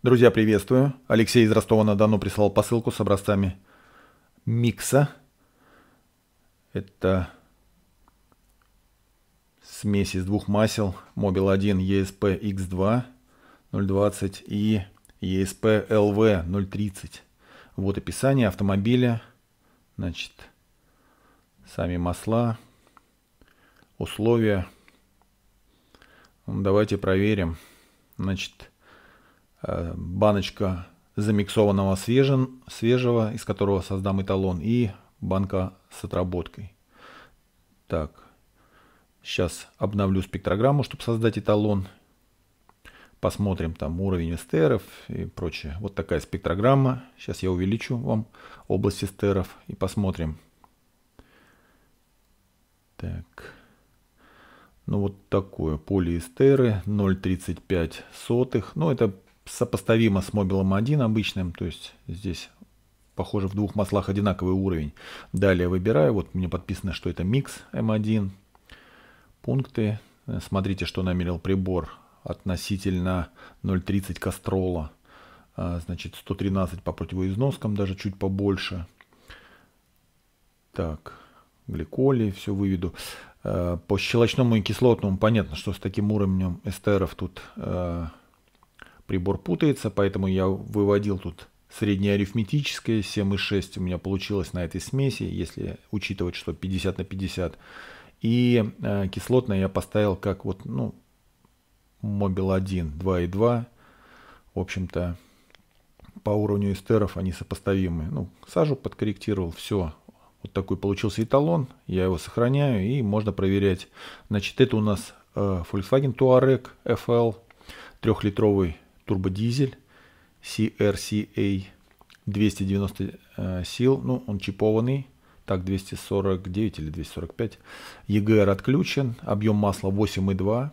Друзья, приветствую. Алексей из Ростова-на-Дону прислал посылку с образцами микса. Это смесь из двух масел Mobil 1 ESP X2 020 и ESP LV 030. Вот описание автомобиля, значит, сами масла, условия. Ну, давайте проверим. Значит, Э, баночка замиксованного свежен, свежего, из которого создам эталон, и банка с отработкой. Так, сейчас обновлю спектрограмму, чтобы создать эталон. Посмотрим там уровень эстеров и прочее. Вот такая спектрограмма. Сейчас я увеличу вам область эстеров и посмотрим. Так. Ну вот такое полиэстеры 0,35. Ну это сопоставимо с мобилом 1 обычным, то есть здесь похоже в двух маслах одинаковый уровень. Далее выбираю, вот мне подписано, что это микс М1, эм пункты, смотрите, что намерил прибор относительно 0.30 кастрола, а, значит 113 по противоизноскам, даже чуть побольше. Так, гликоли, все выведу. А, по щелочному и кислотному понятно, что с таким уровнем эстеров тут а, Прибор путается, поэтому я выводил тут среднеарифметическое 7,6 у меня получилось на этой смеси, если учитывать, что 50 на 50. И э, кислотное я поставил как вот, ну, Мобил 1 2,2. В общем-то, по уровню эстеров они сопоставимы. Ну, сажу подкорректировал, все. Вот такой получился эталон. Я его сохраняю и можно проверять. Значит, это у нас э, Volkswagen Touareg FL трехлитровый турбодизель CRCA 290 э, сил, ну он чипованный, так 249 или 245. EGR отключен, объем масла 8,2,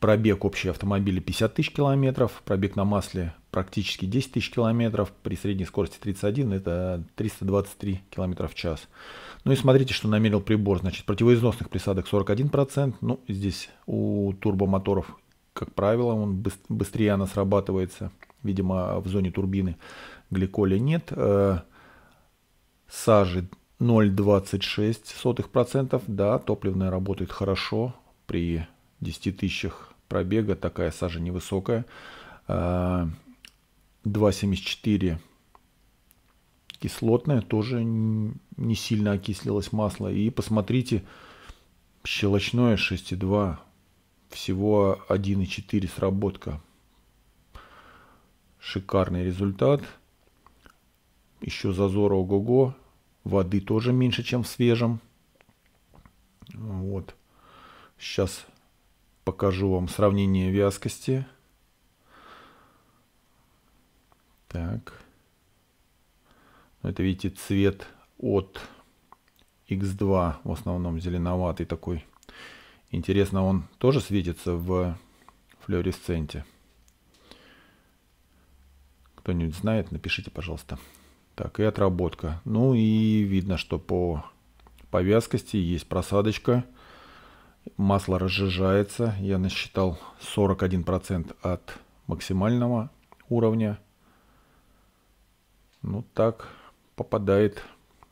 пробег общий автомобиля 50 тысяч километров, пробег на масле практически 10 тысяч километров, при средней скорости 31 это 323 километра в час. Ну и смотрите, что намерил прибор. Значит, противоизносных присадок 41%, ну здесь у турбомоторов как правило, он быстрее она срабатывается, видимо, в зоне турбины. Гликоля нет. Э, сажи 0,26%. Да, топливная работает хорошо. При 10 тысячах пробега такая сажа невысокая. 2,74 э, кислотная, тоже не сильно окислилось масло. И посмотрите, щелочное 6,2 всего 1,4 сработка. Шикарный результат. Еще зазора ого-го. Воды тоже меньше, чем в свежем. Вот. Сейчас покажу вам сравнение вязкости. Так. Ну, это, видите, цвет от X2. В основном зеленоватый такой Интересно, он тоже светится в флюоресценте? Кто-нибудь знает, напишите, пожалуйста. Так, и отработка. Ну и видно, что по, повязкости есть просадочка. Масло разжижается. Я насчитал 41% от максимального уровня. Ну так, попадает,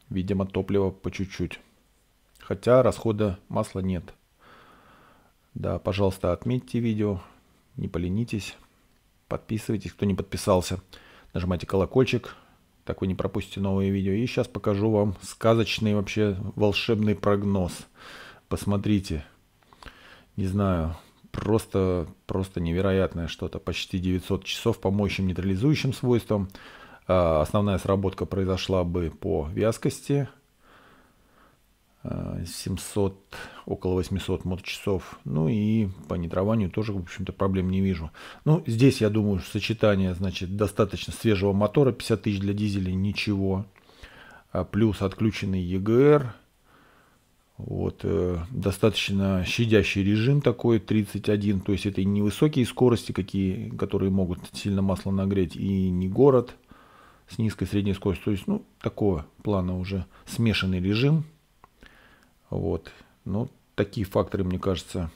видимо, топливо по чуть-чуть. Хотя расхода масла нет. Да, пожалуйста, отметьте видео, не поленитесь, подписывайтесь, кто не подписался. Нажимайте колокольчик, так вы не пропустите новые видео. И сейчас покажу вам сказочный вообще волшебный прогноз. Посмотрите, не знаю, просто, просто невероятное что-то. Почти 900 часов по моющим нейтрализующим свойствам. А, основная сработка произошла бы по вязкости – 700, э, около 800 моточасов. Ну и по нитрования тоже, в общем-то, проблем не вижу. Ну, здесь, я думаю, сочетание, значит, достаточно свежего мотора, 50 тысяч для дизеля, ничего. А плюс отключенный EGR. Вот, э, достаточно щадящий режим такой, 31, то есть это и невысокие скорости, какие, которые могут сильно масло нагреть, и не город с низкой средней скоростью. То есть, ну, такого плана уже смешанный режим – вот. ну такие факторы, мне кажется,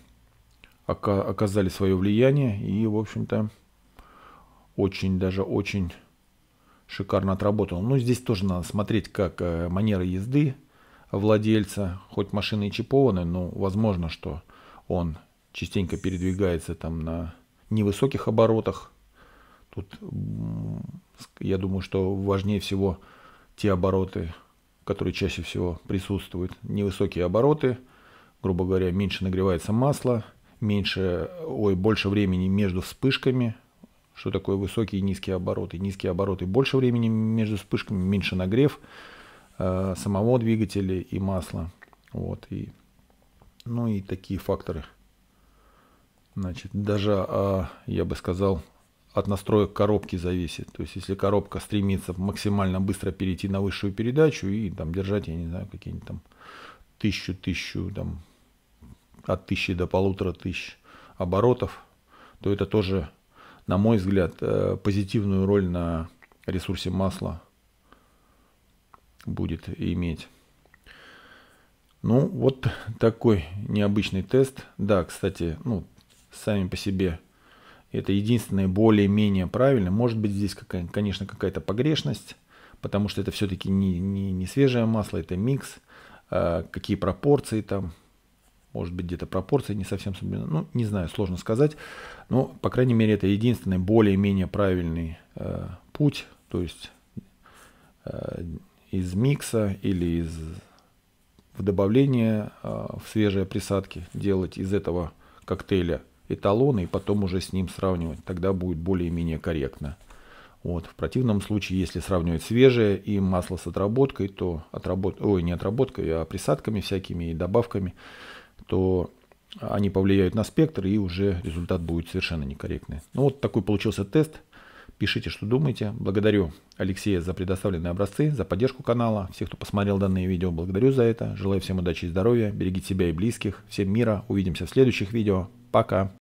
оказали свое влияние. И, в общем-то, очень, даже очень шикарно отработал. Ну, здесь тоже надо смотреть, как э, манера езды владельца. Хоть машина и чипованы, но возможно, что он частенько передвигается там на невысоких оборотах. Тут я думаю, что важнее всего те обороты, которые чаще всего присутствуют, невысокие обороты, грубо говоря, меньше нагревается масло, меньше, ой, больше времени между вспышками, что такое высокие и низкие обороты. Низкие обороты больше времени между вспышками, меньше нагрев э, самого двигателя и масла. Вот, и, ну и такие факторы. Значит, даже, а, я бы сказал, от настроек коробки зависит. То есть, если коробка стремится максимально быстро перейти на высшую передачу и там держать, я не знаю, какие-нибудь там тысячу, тысячу, там от тысячи до полутора тысяч оборотов, то это тоже, на мой взгляд, э, позитивную роль на ресурсе масла будет иметь. Ну, вот такой необычный тест. Да, кстати, ну, сами по себе это единственное более-менее правильное. Может быть здесь, какая, конечно, какая-то погрешность, потому что это все-таки не, не, не свежее масло, это микс. Э, какие пропорции там, может быть, где-то пропорции не совсем соблюдены. Ну, не знаю, сложно сказать. Но, по крайней мере, это единственный более-менее правильный э, путь. То есть э, из микса или из в добавление э, в свежие присадки делать из этого коктейля эталоны и потом уже с ним сравнивать. Тогда будет более-менее корректно. Вот. В противном случае, если сравнивать свежее и масло с отработкой, то отработ... Ой, не отработкой, а присадками всякими и добавками, то они повлияют на спектр, и уже результат будет совершенно некорректный. Ну вот такой получился тест. Пишите, что думаете. Благодарю Алексея за предоставленные образцы, за поддержку канала. Всех, кто посмотрел данное видео, благодарю за это. Желаю всем удачи и здоровья. Берегите себя и близких. Всем мира. Увидимся в следующих видео. Пока.